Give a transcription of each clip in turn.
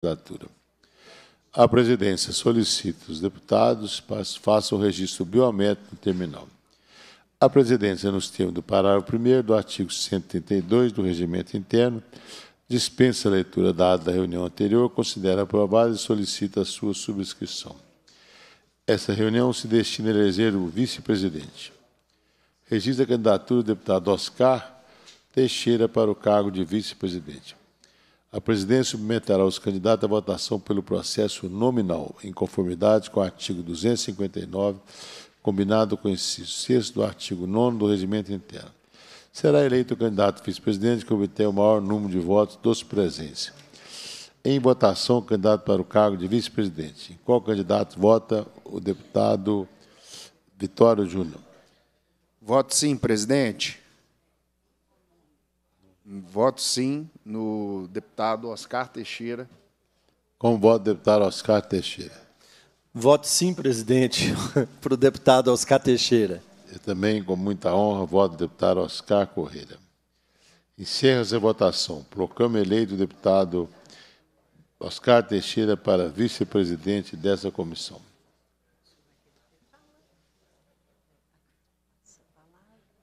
candidatura. A presidência solicita os deputados façam o registro biométrico no terminal. A presidência, nos termos do parágrafo 1 do artigo 132 do Regimento Interno, dispensa a leitura dada da reunião anterior, considera aprovada e solicita a sua subscrição. Essa reunião se destina a eleger o vice-presidente. Registra a candidatura do deputado Oscar Teixeira para o cargo de vice-presidente. A presidência submeterá os candidatos à votação pelo processo nominal, em conformidade com o artigo 259, combinado com o inciso 6 do artigo 9 do Regimento Interno. Será eleito o candidato vice-presidente que obter o maior número de votos dos presentes. Em votação, o candidato para o cargo de vice-presidente. Em qual candidato vota o deputado Vitório Júnior? Voto sim, presidente. Voto sim no deputado Oscar Teixeira. Como voto, deputado Oscar Teixeira? Voto sim, presidente, para o deputado Oscar Teixeira. Eu também, com muita honra, voto deputado Oscar Correia. Encerra-se a votação. Proclamo eleito o deputado Oscar Teixeira para vice-presidente dessa comissão.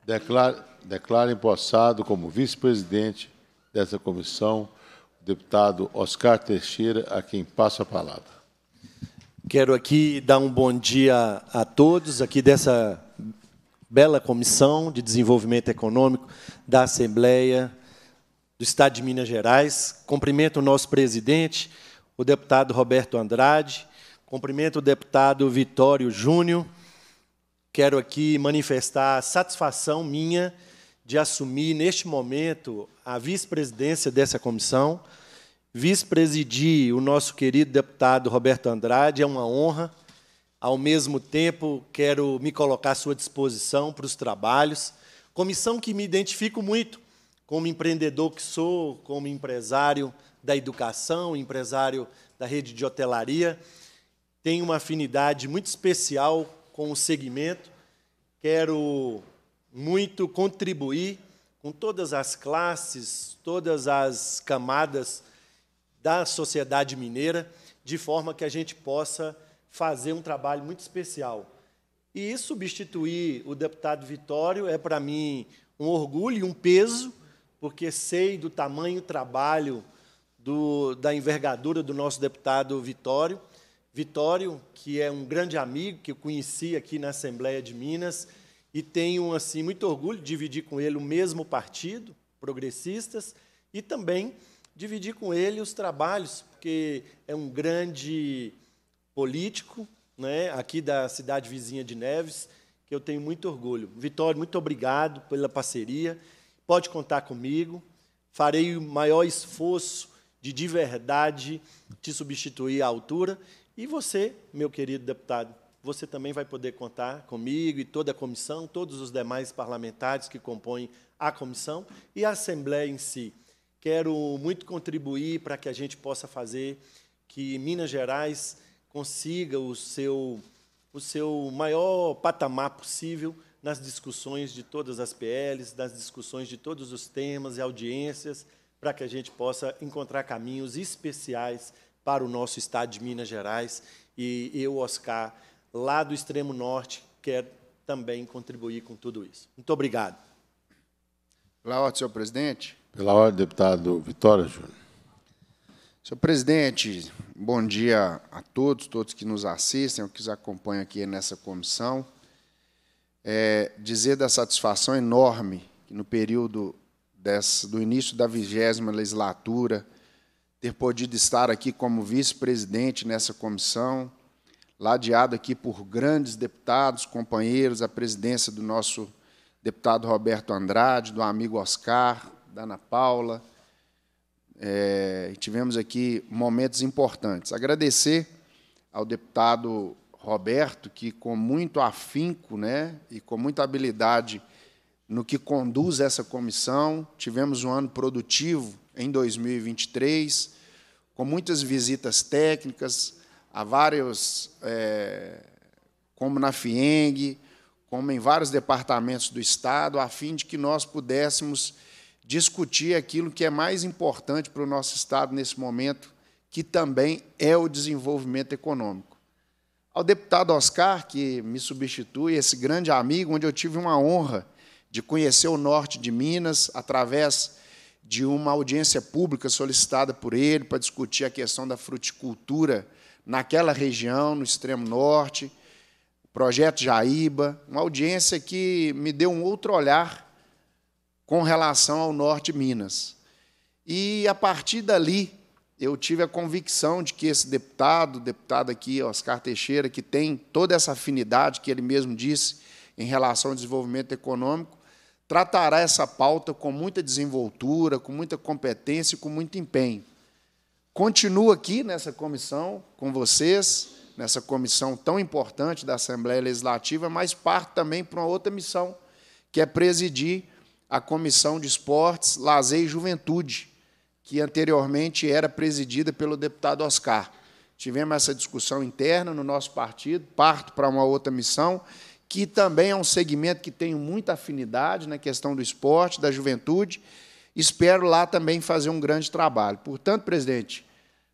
Declaro, declaro empossado como vice-presidente dessa comissão o deputado Oscar Teixeira, a quem passo a palavra. Quero aqui dar um bom dia a todos aqui dessa bela comissão de desenvolvimento econômico da Assembleia do Estado de Minas Gerais. Cumprimento o nosso presidente, o deputado Roberto Andrade. Cumprimento o deputado Vitório Júnior quero aqui manifestar a satisfação minha de assumir, neste momento, a vice-presidência dessa comissão, vice-presidir o nosso querido deputado Roberto Andrade, é uma honra. Ao mesmo tempo, quero me colocar à sua disposição para os trabalhos. Comissão que me identifico muito, como empreendedor que sou, como empresário da educação, empresário da rede de hotelaria. Tenho uma afinidade muito especial com o segmento. Quero muito contribuir com todas as classes, todas as camadas da sociedade mineira, de forma que a gente possa fazer um trabalho muito especial. E substituir o deputado Vitório é, para mim, um orgulho e um peso, porque sei do tamanho, trabalho, do, da envergadura do nosso deputado Vitório. Vitório, que é um grande amigo que eu conheci aqui na Assembleia de Minas e tenho assim muito orgulho de dividir com ele o mesmo partido, progressistas, e também dividir com ele os trabalhos, porque é um grande político, né, aqui da cidade vizinha de Neves, que eu tenho muito orgulho. Vitório, muito obrigado pela parceria. Pode contar comigo. Farei o maior esforço de de verdade te substituir à altura e você, meu querido deputado, você também vai poder contar comigo e toda a comissão, todos os demais parlamentares que compõem a comissão e a Assembleia em si. Quero muito contribuir para que a gente possa fazer que Minas Gerais consiga o seu, o seu maior patamar possível nas discussões de todas as PLs, nas discussões de todos os temas e audiências, para que a gente possa encontrar caminhos especiais para o nosso estado de Minas Gerais. E eu, Oscar, lá do extremo norte, quero também contribuir com tudo isso. Muito obrigado. Pela ordem, senhor presidente. Pela ordem, deputado Vitória Júnior. Senhor presidente, bom dia a todos, todos que nos assistem, ou que nos acompanham aqui nessa comissão. É, dizer da satisfação enorme que no período do início da vigésima legislatura, ter podido estar aqui como vice-presidente nessa comissão, ladeado aqui por grandes deputados, companheiros, a presidência do nosso deputado Roberto Andrade, do amigo Oscar, da Ana Paula. É, tivemos aqui momentos importantes. Agradecer ao deputado Roberto, que com muito afinco né, e com muita habilidade no que conduz essa comissão, tivemos um ano produtivo em 2023, com muitas visitas técnicas a vários, é, como na FIENG, como em vários departamentos do Estado, a fim de que nós pudéssemos discutir aquilo que é mais importante para o nosso Estado nesse momento, que também é o desenvolvimento econômico. Ao deputado Oscar, que me substitui, esse grande amigo, onde eu tive uma honra de conhecer o norte de Minas através de uma audiência pública solicitada por ele para discutir a questão da fruticultura naquela região, no extremo norte, projeto Jaíba, uma audiência que me deu um outro olhar com relação ao norte de Minas. E a partir dali, eu tive a convicção de que esse deputado, deputado aqui, Oscar Teixeira, que tem toda essa afinidade que ele mesmo disse em relação ao desenvolvimento econômico, tratará essa pauta com muita desenvoltura, com muita competência e com muito empenho. Continuo aqui nessa comissão com vocês, nessa comissão tão importante da Assembleia Legislativa, mas parto também para uma outra missão, que é presidir a Comissão de Esportes, Lazer e Juventude, que anteriormente era presidida pelo deputado Oscar. Tivemos essa discussão interna no nosso partido, parto para uma outra missão que também é um segmento que tenho muita afinidade na questão do esporte, da juventude. Espero lá também fazer um grande trabalho. Portanto, presidente,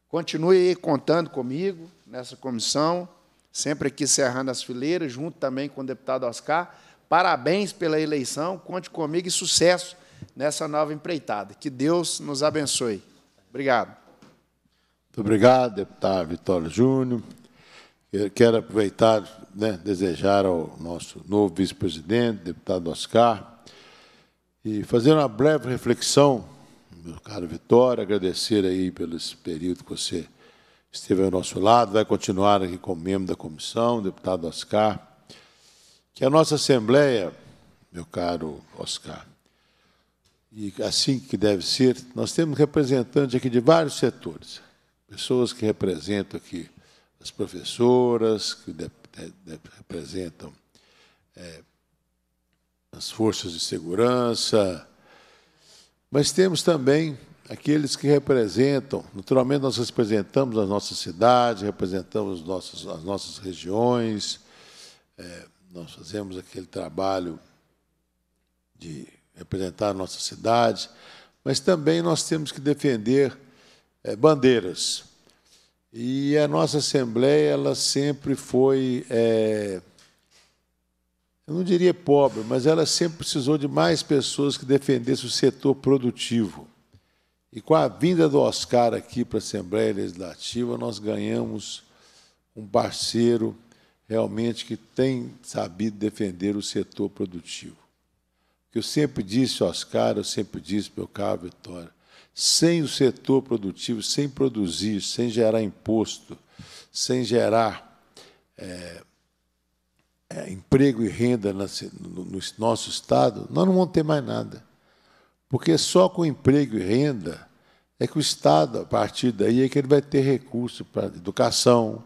continue contando comigo nessa comissão, sempre aqui cerrando as fileiras, junto também com o deputado Oscar. Parabéns pela eleição, conte comigo e sucesso nessa nova empreitada. Que Deus nos abençoe. Obrigado. Muito obrigado, deputado Vitório Júnior. Eu quero aproveitar, né, desejar ao nosso novo vice-presidente, deputado Oscar, e fazer uma breve reflexão, meu caro Vitória, agradecer aí pelo período que você esteve ao nosso lado, vai continuar aqui como membro da comissão, deputado Oscar, que a nossa Assembleia, meu caro Oscar, e assim que deve ser, nós temos representantes aqui de vários setores, pessoas que representam aqui as professoras que de, de, de, representam é, as forças de segurança, mas temos também aqueles que representam, naturalmente nós representamos as nossas cidades, representamos as nossas, as nossas regiões, é, nós fazemos aquele trabalho de representar a nossa cidade, mas também nós temos que defender é, bandeiras. E a nossa Assembleia ela sempre foi, é, eu não diria pobre, mas ela sempre precisou de mais pessoas que defendessem o setor produtivo. E com a vinda do Oscar aqui para a Assembleia Legislativa, nós ganhamos um parceiro realmente que tem sabido defender o setor produtivo. Que eu sempre disse, Oscar, eu sempre disse, meu caro Vitória, sem o setor produtivo, sem produzir, sem gerar imposto, sem gerar é, é, emprego e renda no, no nosso Estado, nós não vamos ter mais nada. Porque só com emprego e renda é que o Estado, a partir daí, é que ele vai ter recurso para educação,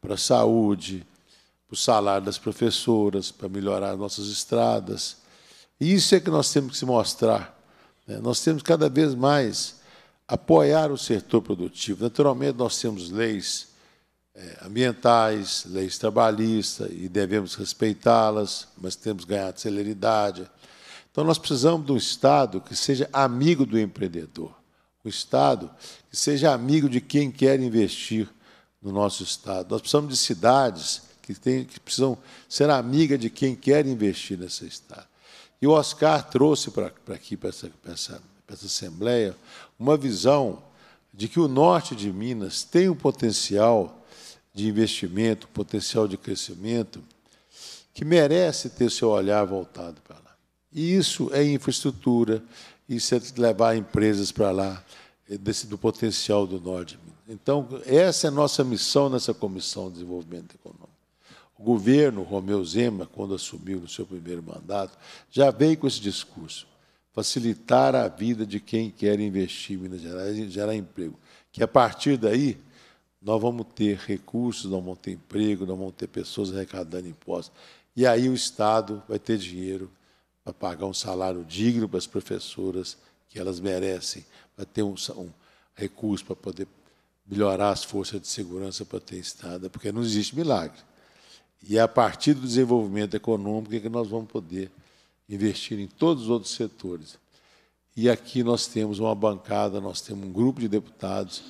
para saúde, para o salário das professoras, para melhorar nossas estradas. E isso é que nós temos que se mostrar né? Nós temos cada vez mais apoiar o setor produtivo. Naturalmente, nós temos leis é, ambientais, leis trabalhistas, e devemos respeitá-las, mas temos ganhado celeridade. Então, nós precisamos de um Estado que seja amigo do empreendedor, um Estado que seja amigo de quem quer investir no nosso Estado. Nós precisamos de cidades que, tem, que precisam ser amiga de quem quer investir nesse Estado. E o Oscar trouxe para aqui, para essa, essa, essa Assembleia, uma visão de que o norte de Minas tem um potencial de investimento, um potencial de crescimento, que merece ter seu olhar voltado para lá. E isso é infraestrutura, isso é levar empresas para lá, é desse, do potencial do norte de Minas. Então, essa é a nossa missão nessa Comissão de Desenvolvimento Econômico. O governo Romeu Zema, quando assumiu no seu primeiro mandato, já veio com esse discurso. Facilitar a vida de quem quer investir em Minas Gerais e gerar emprego. Que a partir daí nós vamos ter recursos, nós vamos ter emprego, nós vamos ter pessoas arrecadando impostos. E aí o Estado vai ter dinheiro para pagar um salário digno para as professoras que elas merecem, para ter um, um recurso para poder melhorar as forças de segurança para ter Estado, porque não existe milagre. E é a partir do desenvolvimento econômico que nós vamos poder investir em todos os outros setores. E aqui nós temos uma bancada, nós temos um grupo de deputados,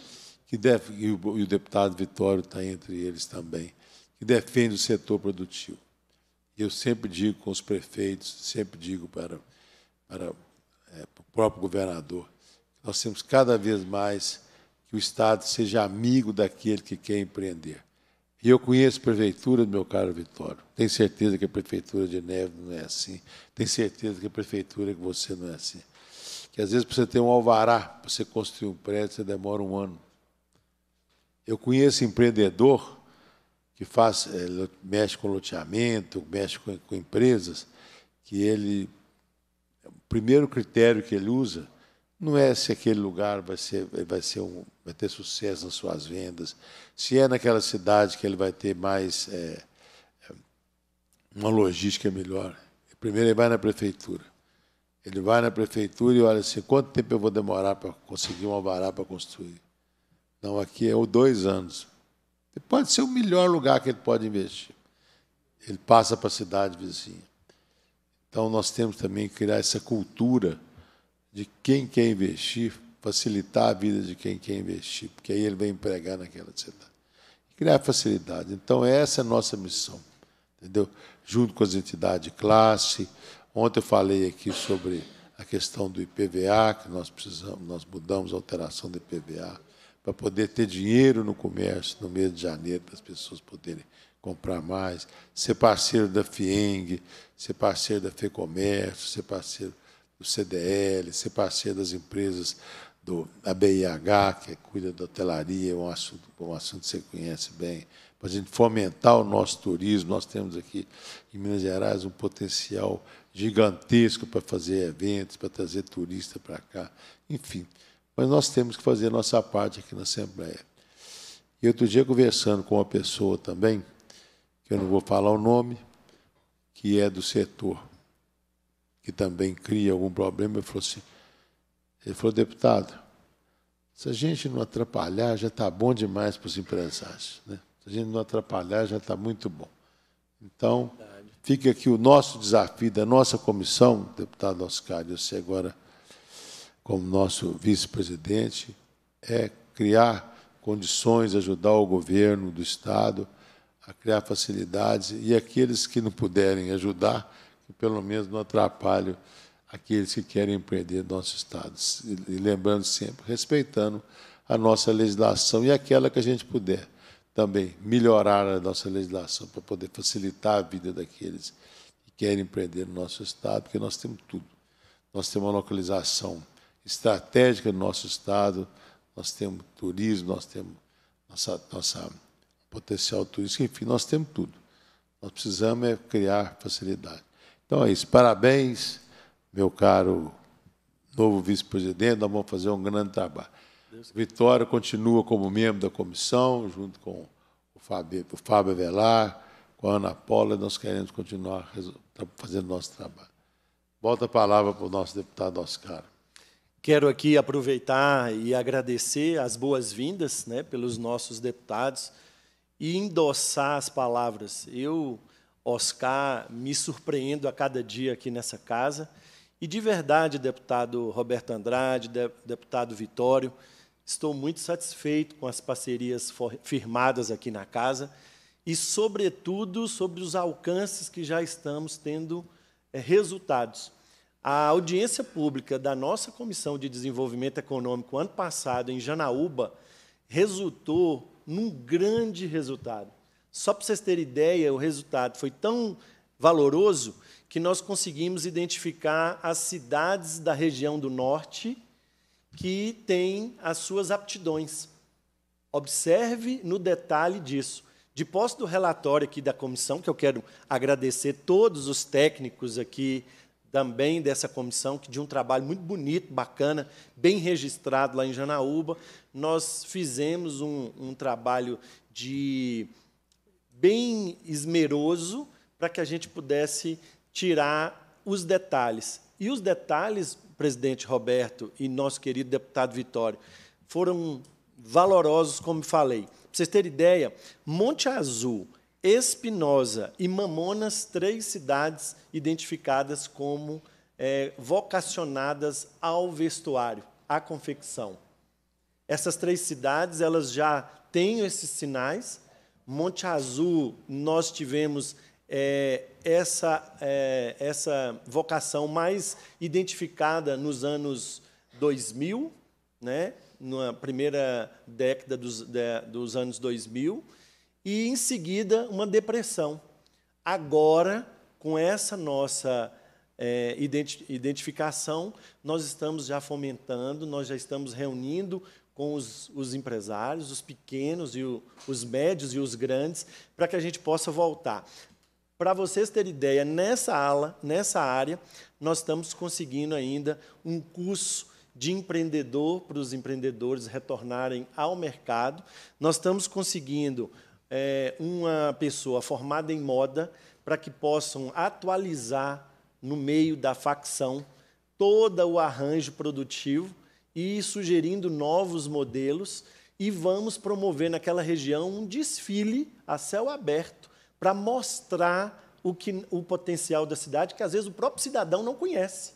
que deve, e, o, deputado Vitório está entre eles também, que defende o setor produtivo. e Eu sempre digo com os prefeitos, sempre digo para, para, é, para o próprio governador, nós temos cada vez mais que o Estado seja amigo daquele que quer empreender. E eu conheço a prefeitura, meu caro Vitório. Tenho certeza que a prefeitura de Neves não é assim. Tenho certeza que a prefeitura que você não é assim. Que às vezes para você ter um alvará, para você construir um prédio, você demora um ano. Eu conheço empreendedor que faz, é, mexe com loteamento, mexe com, com empresas, que ele. O primeiro critério que ele usa não é se aquele lugar vai, ser, vai, ser um, vai ter sucesso nas suas vendas, se é naquela cidade que ele vai ter mais é, é uma logística melhor. Primeiro ele vai na prefeitura. Ele vai na prefeitura e olha assim, quanto tempo eu vou demorar para conseguir uma vará para construir? Não, aqui é o dois anos. Pode ser o melhor lugar que ele pode investir. Ele passa para a cidade vizinha. Então, nós temos também que criar essa cultura de quem quer investir, facilitar a vida de quem quer investir, porque aí ele vai empregar naquela cidade. Tá. Criar facilidade. Então, essa é a nossa missão, entendeu? Junto com as entidades de classe. Ontem eu falei aqui sobre a questão do IPVA, que nós precisamos, nós mudamos a alteração do IPVA para poder ter dinheiro no comércio no mês de janeiro, para as pessoas poderem comprar mais, ser parceiro da FIENG, ser parceiro da FEComércio, ser parceiro do CDL, ser parceiro das empresas do ABIH, que cuida da hotelaria, é um assunto, um assunto que você conhece bem, para a gente fomentar o nosso turismo. Nós temos aqui em Minas Gerais um potencial gigantesco para fazer eventos, para trazer turista para cá, enfim. Mas nós temos que fazer a nossa parte aqui na Assembleia. E outro dia, conversando com uma pessoa também, que eu não vou falar o nome, que é do setor que também cria algum problema, ele falou assim, ele falou, deputado, se a gente não atrapalhar, já está bom demais para os empresários. Né? Se a gente não atrapalhar, já está muito bom. Então, fica aqui o nosso desafio da nossa comissão, deputado Oscar, você agora como nosso vice-presidente, é criar condições, ajudar o governo do Estado a criar facilidades e aqueles que não puderem ajudar, que pelo menos não atrapalhe aqueles que querem empreender nosso Estado. E lembrando sempre, respeitando a nossa legislação e aquela que a gente puder também melhorar a nossa legislação para poder facilitar a vida daqueles que querem empreender no nosso Estado, porque nós temos tudo. Nós temos uma localização estratégica do nosso Estado, nós temos turismo, nós temos nossa, nossa potencial turístico, enfim, nós temos tudo. Nós precisamos é criar facilidade. Então é isso. Parabéns, meu caro novo vice-presidente. Nós vamos fazer um grande trabalho. Vitória continua como membro da comissão, junto com o Fábio, o Fábio Velar, com a Ana Paula, nós queremos continuar fazendo nosso trabalho. Volta a palavra para o nosso deputado Oscar. Quero aqui aproveitar e agradecer as boas-vindas né, pelos nossos deputados e endossar as palavras. Eu Oscar, me surpreendo a cada dia aqui nessa casa. E de verdade, deputado Roberto Andrade, deputado Vitório, estou muito satisfeito com as parcerias firmadas aqui na casa e, sobretudo, sobre os alcances que já estamos tendo é, resultados. A audiência pública da nossa Comissão de Desenvolvimento Econômico ano passado em Janaúba resultou num grande resultado. Só para vocês terem ideia, o resultado foi tão valoroso que nós conseguimos identificar as cidades da região do norte que têm as suas aptidões. Observe no detalhe disso. De posse do relatório aqui da comissão, que eu quero agradecer todos os técnicos aqui também dessa comissão, que de um trabalho muito bonito, bacana, bem registrado lá em Janaúba, nós fizemos um, um trabalho de bem esmeroso para que a gente pudesse tirar os detalhes. E os detalhes, presidente Roberto e nosso querido deputado Vitório, foram valorosos, como falei. Para vocês terem ideia, Monte Azul, Espinosa e Mamonas, três cidades identificadas como é, vocacionadas ao vestuário, à confecção. Essas três cidades elas já têm esses sinais, Monte Azul, nós tivemos é, essa, é, essa vocação mais identificada nos anos 2000, né? na primeira década dos, de, dos anos 2000, e, em seguida, uma depressão. Agora, com essa nossa é, identificação, nós estamos já fomentando, nós já estamos reunindo com os, os empresários, os pequenos, e o, os médios e os grandes, para que a gente possa voltar. Para vocês terem ideia, nessa ala, nessa área, nós estamos conseguindo ainda um curso de empreendedor para os empreendedores retornarem ao mercado. Nós estamos conseguindo é, uma pessoa formada em moda para que possam atualizar no meio da facção todo o arranjo produtivo e sugerindo novos modelos e vamos promover naquela região um desfile a céu aberto para mostrar o, que, o potencial da cidade que às vezes o próprio cidadão não conhece.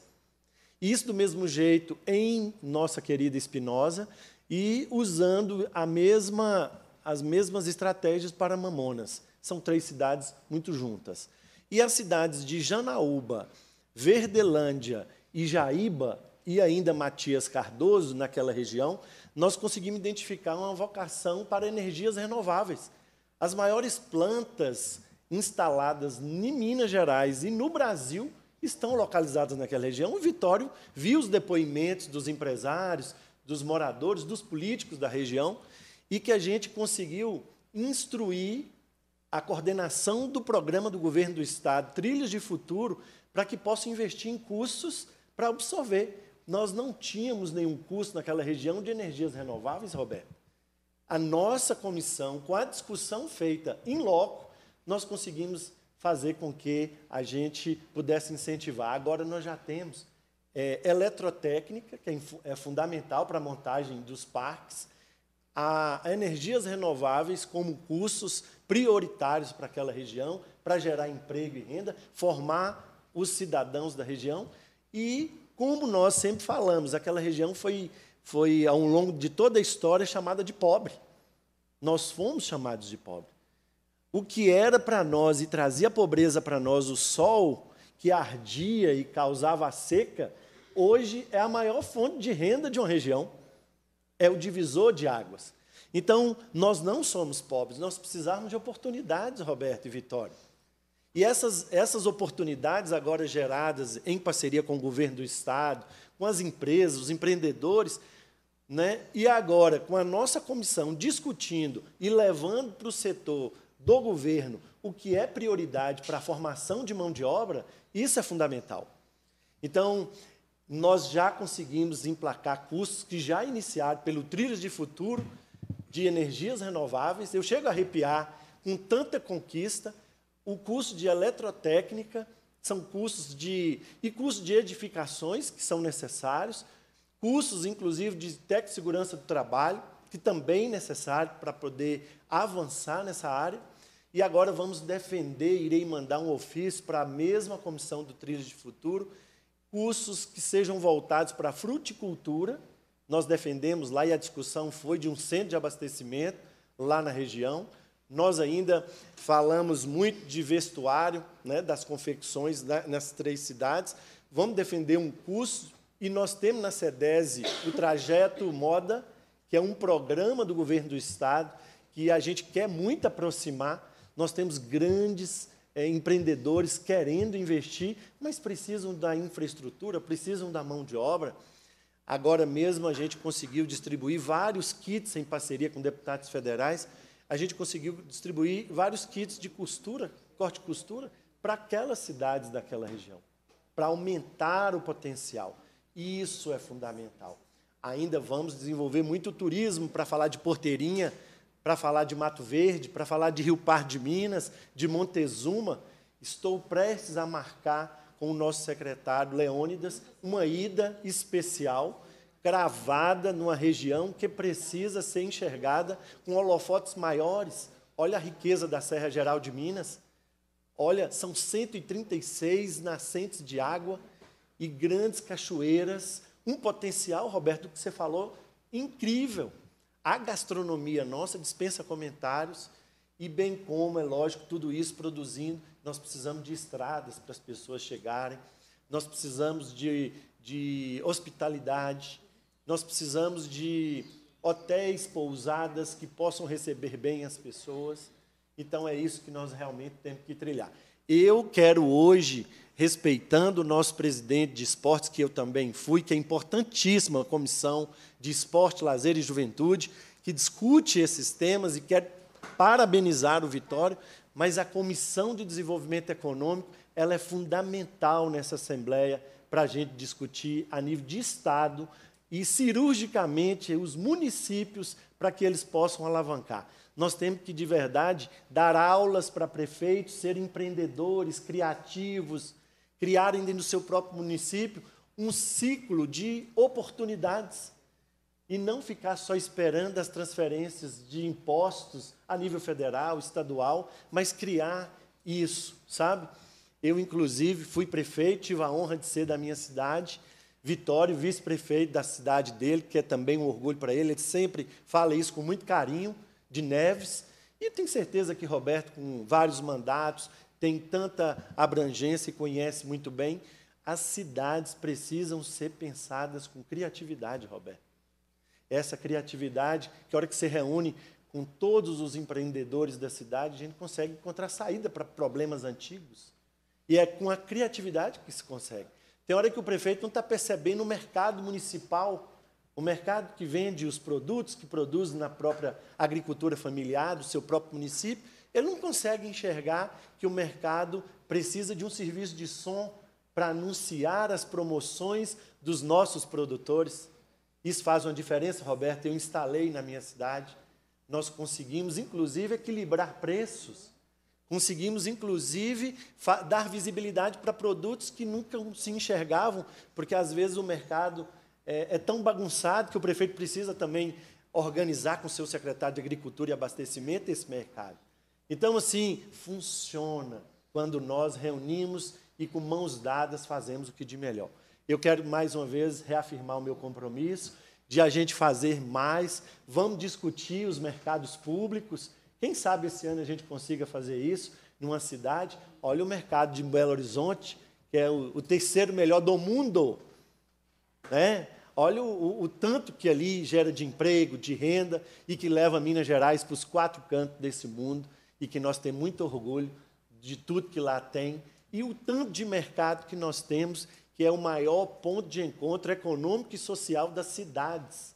Isso do mesmo jeito em nossa querida Espinosa e usando a mesma, as mesmas estratégias para Mamonas. São três cidades muito juntas. E as cidades de Janaúba, Verdelândia e Jaíba e ainda Matias Cardoso, naquela região, nós conseguimos identificar uma vocação para energias renováveis. As maiores plantas instaladas em Minas Gerais e no Brasil estão localizadas naquela região. O Vitório viu os depoimentos dos empresários, dos moradores, dos políticos da região e que a gente conseguiu instruir a coordenação do programa do governo do estado trilhos de Futuro para que possa investir em cursos para absorver nós não tínhamos nenhum custo naquela região de energias renováveis, Roberto. A nossa comissão, com a discussão feita em loco, nós conseguimos fazer com que a gente pudesse incentivar. Agora nós já temos é, eletrotécnica, que é, é fundamental para a montagem dos parques, a, energias renováveis como cursos prioritários para aquela região, para gerar emprego e renda, formar os cidadãos da região e como nós sempre falamos, aquela região foi, foi ao longo de toda a história, chamada de pobre. Nós fomos chamados de pobre. O que era para nós e trazia pobreza para nós, o sol que ardia e causava a seca, hoje é a maior fonte de renda de uma região. É o divisor de águas. Então, nós não somos pobres, nós precisamos de oportunidades, Roberto e Vitória. E essas, essas oportunidades agora geradas em parceria com o governo do Estado, com as empresas, os empreendedores, né? e agora com a nossa comissão discutindo e levando para o setor do governo o que é prioridade para a formação de mão de obra, isso é fundamental. Então, nós já conseguimos emplacar cursos que já iniciaram pelo trilhos de Futuro de energias renováveis. Eu chego a arrepiar com tanta conquista o curso de eletrotécnica, são cursos de. e cursos de edificações, que são necessários, cursos, inclusive, de técnico segurança do trabalho, que também é necessário para poder avançar nessa área. E agora vamos defender, irei mandar um ofício para a mesma comissão do trilho de Futuro, cursos que sejam voltados para a fruticultura. Nós defendemos lá e a discussão foi de um centro de abastecimento lá na região. Nós ainda falamos muito de vestuário, né, das confecções da, nas três cidades. Vamos defender um curso e nós temos na SEDESE o Trajeto Moda, que é um programa do governo do Estado que a gente quer muito aproximar. Nós temos grandes é, empreendedores querendo investir, mas precisam da infraestrutura, precisam da mão de obra. Agora mesmo a gente conseguiu distribuir vários kits em parceria com deputados federais a gente conseguiu distribuir vários kits de costura, corte e costura, para aquelas cidades daquela região, para aumentar o potencial. Isso é fundamental. Ainda vamos desenvolver muito turismo para falar de Porteirinha, para falar de Mato Verde, para falar de Rio Par de Minas, de Montezuma. Estou prestes a marcar com o nosso secretário Leônidas uma ida especial cravada numa região que precisa ser enxergada com holofotes maiores. Olha a riqueza da Serra Geral de Minas. Olha, são 136 nascentes de água e grandes cachoeiras, um potencial, Roberto, que você falou, incrível. A gastronomia nossa dispensa comentários e bem como, é lógico, tudo isso produzindo, nós precisamos de estradas para as pessoas chegarem, nós precisamos de, de hospitalidade, nós precisamos de hotéis, pousadas que possam receber bem as pessoas. Então é isso que nós realmente temos que trilhar. Eu quero hoje, respeitando o nosso presidente de esportes, que eu também fui, que é importantíssima a comissão de esporte, lazer e juventude, que discute esses temas e quer parabenizar o Vitório, mas a comissão de desenvolvimento econômico ela é fundamental nessa assembleia para a gente discutir a nível de Estado e cirurgicamente os municípios para que eles possam alavancar. Nós temos que, de verdade, dar aulas para prefeitos, ser empreendedores, criativos, criarem dentro do seu próprio município um ciclo de oportunidades e não ficar só esperando as transferências de impostos a nível federal, estadual, mas criar isso, sabe? Eu, inclusive, fui prefeito, tive a honra de ser da minha cidade Vitório, vice-prefeito da cidade dele, que é também um orgulho para ele, ele sempre fala isso com muito carinho, de Neves. E tenho certeza que Roberto, com vários mandatos, tem tanta abrangência e conhece muito bem. As cidades precisam ser pensadas com criatividade, Roberto. Essa criatividade, que a hora que se reúne com todos os empreendedores da cidade, a gente consegue encontrar saída para problemas antigos. E é com a criatividade que se consegue. Tem hora que o prefeito não está percebendo o mercado municipal, o mercado que vende os produtos que produz na própria agricultura familiar, do seu próprio município, ele não consegue enxergar que o mercado precisa de um serviço de som para anunciar as promoções dos nossos produtores. Isso faz uma diferença, Roberto. Eu instalei na minha cidade. Nós conseguimos, inclusive, equilibrar preços Conseguimos, inclusive, dar visibilidade para produtos que nunca se enxergavam, porque às vezes o mercado é, é tão bagunçado que o prefeito precisa também organizar com seu secretário de Agricultura e Abastecimento esse mercado. Então, assim, funciona quando nós reunimos e com mãos dadas fazemos o que de melhor. Eu quero mais uma vez reafirmar o meu compromisso de a gente fazer mais. Vamos discutir os mercados públicos. Quem sabe esse ano a gente consiga fazer isso numa cidade. Olha o mercado de Belo Horizonte, que é o, o terceiro melhor do mundo. Né? Olha o, o, o, tanto que ali gera de emprego, de renda e que leva Minas Gerais para os quatro cantos desse mundo e que nós temos muito orgulho de tudo que lá tem e o tanto de mercado que nós temos, que é o maior ponto de encontro econômico e social das cidades.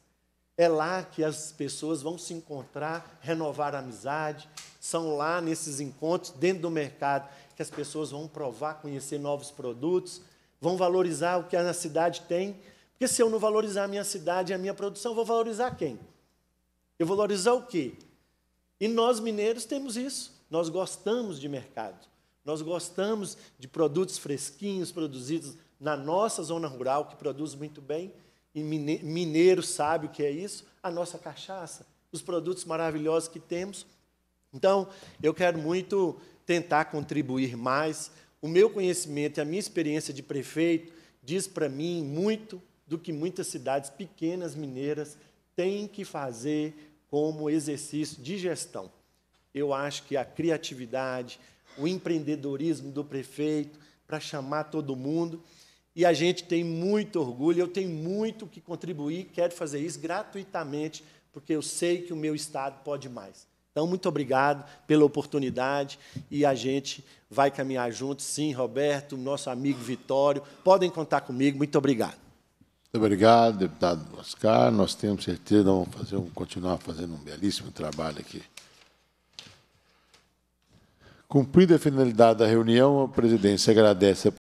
É lá que as pessoas vão se encontrar, renovar a amizade. São lá nesses encontros, dentro do mercado, que as pessoas vão provar, conhecer novos produtos, vão valorizar o que a cidade tem. Porque se eu não valorizar a minha cidade e a minha produção, eu vou valorizar quem? Eu vou valorizar o quê? E nós mineiros temos isso. Nós gostamos de mercado. Nós gostamos de produtos fresquinhos produzidos na nossa zona rural, que produz muito bem. E mineiro sabe o que é isso, a nossa cachaça, os produtos maravilhosos que temos. Então, eu quero muito tentar contribuir mais. O meu conhecimento e a minha experiência de prefeito diz para mim muito do que muitas cidades pequenas mineiras têm que fazer como exercício de gestão. Eu acho que a criatividade, o empreendedorismo do prefeito para chamar todo mundo e a gente tem muito orgulho, eu tenho muito que contribuir, quero fazer isso gratuitamente, porque eu sei que o meu Estado pode mais. Então, muito obrigado pela oportunidade e a gente vai caminhar juntos. Sim, Roberto, nosso amigo Vitório, podem contar comigo. Muito obrigado. Muito obrigado, deputado Oscar. Nós temos certeza, vamos, fazer, vamos continuar fazendo um belíssimo trabalho aqui. Cumprida a finalidade da reunião, a presidência agradece a